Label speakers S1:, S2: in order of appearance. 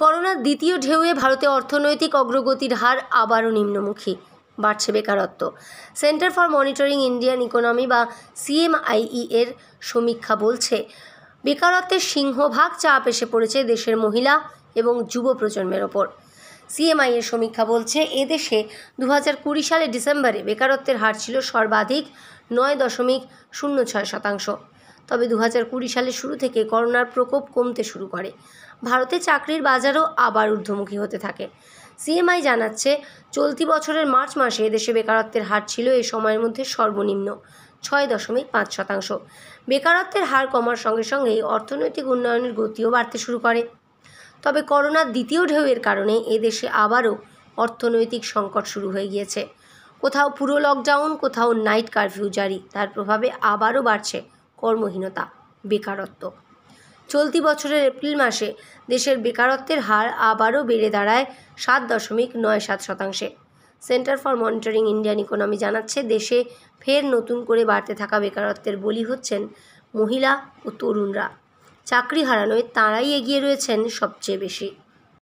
S1: করোনার দ্বিতীয় ঢেউয়ে ভারতে অর্থনৈতিক অগ্রগতির হার আবারও নিম্নমুখী বাড়ছে বেকারত্ব centre for monitoring Indian economy বা সিএমআইই এর সমীক্ষা বলছে বেকারত্বের সিংহভাগ চাপ এসে পড়েছে দেশের মহিলা এবং যুব প্রজন্মের ওপর সিএমআই এর সমীক্ষা বলছে এদেশে দু হাজার কুড়ি সালে ডিসেম্বরে বেকারত্বের হার ছিল সর্বাধিক নয় দশমিক শূন্য ছয় শতাংশ তবে দু সালের শুরু থেকে করোনার প্রকোপ কমতে শুরু করে ভারতে চাকরির বাজারও আবার ঊর্ধ্বমুখী হতে থাকে সিএমআই জানাচ্ছে চলতি বছরের মার্চ মাসে দেশে বেকারত্বের হার ছিল এ সময়ের মধ্যে সর্বনিম্ন ছয় দশমিক পাঁচ শতাংশ বেকারত্বের হার কমার সঙ্গে সঙ্গেই অর্থনৈতিক উন্নয়নের গতিও বাড়তে শুরু করে তবে করোনার দ্বিতীয় ঢেউয়ের কারণে এদেশে আবারও অর্থনৈতিক সংকট শুরু হয়ে গিয়েছে কোথাও পুরো লকডাউন কোথাও নাইট কারফিউ জারি তার প্রভাবে আবারও বাড়ছে কর্মহীনতা বেকারত্ব চলতি বছরের এপ্রিল মাসে দেশের বেকারত্বের হার আবারও বেড়ে দাঁড়ায় সাত দশমিক নয় সাত শতাংশে centre for monitoring Indian economy জানাচ্ছে দেশে ফের নতুন করে বাড়তে থাকা বেকারত্বের বলি হচ্ছেন মহিলা ও তরুণরা চাকরি হারানোয় তাঁরাই এগিয়ে রয়েছেন সবচেয়ে বেশি